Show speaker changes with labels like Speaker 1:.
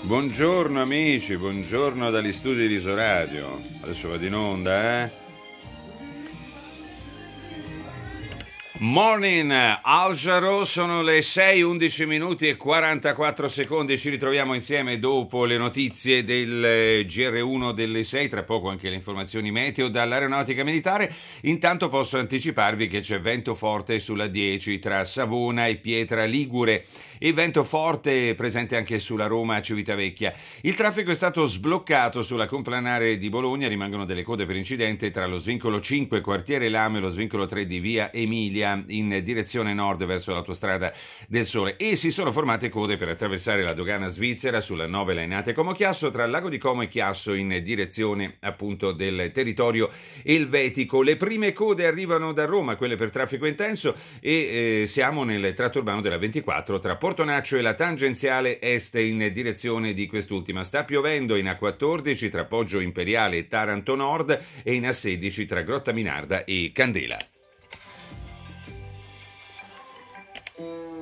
Speaker 1: Buongiorno amici, buongiorno dagli studi di Soradio. Adesso vado in
Speaker 2: onda, eh? Morning Algero, sono le 6, 11 minuti e 44 secondi, ci ritroviamo insieme dopo le notizie del eh, GR1 delle 6, tra poco anche le informazioni meteo dall'aeronautica militare, intanto posso anticiparvi che c'è vento forte sulla 10 tra Savona e Pietra Ligure e vento forte presente anche sulla Roma Civitavecchia. Il traffico è stato sbloccato sulla complanare di Bologna, rimangono delle code per incidente tra lo svincolo 5 quartiere Lame e lo svincolo 3 di via Emilia via in direzione nord verso l'autostrada del Sole e si sono formate code per attraversare la dogana svizzera sulla 9 Lainate Como Chiasso tra lago di Como e Chiasso in direzione appunto del territorio elvetico. Le prime code arrivano da Roma, quelle per traffico intenso e eh, siamo nel tratto urbano della 24 tra Portonaccio e la tangenziale est in direzione di quest'ultima. Sta piovendo in A14 tra Poggio Imperiale e Taranto Nord e in A16 tra Grotta Minarda e Candela. Mm-hmm.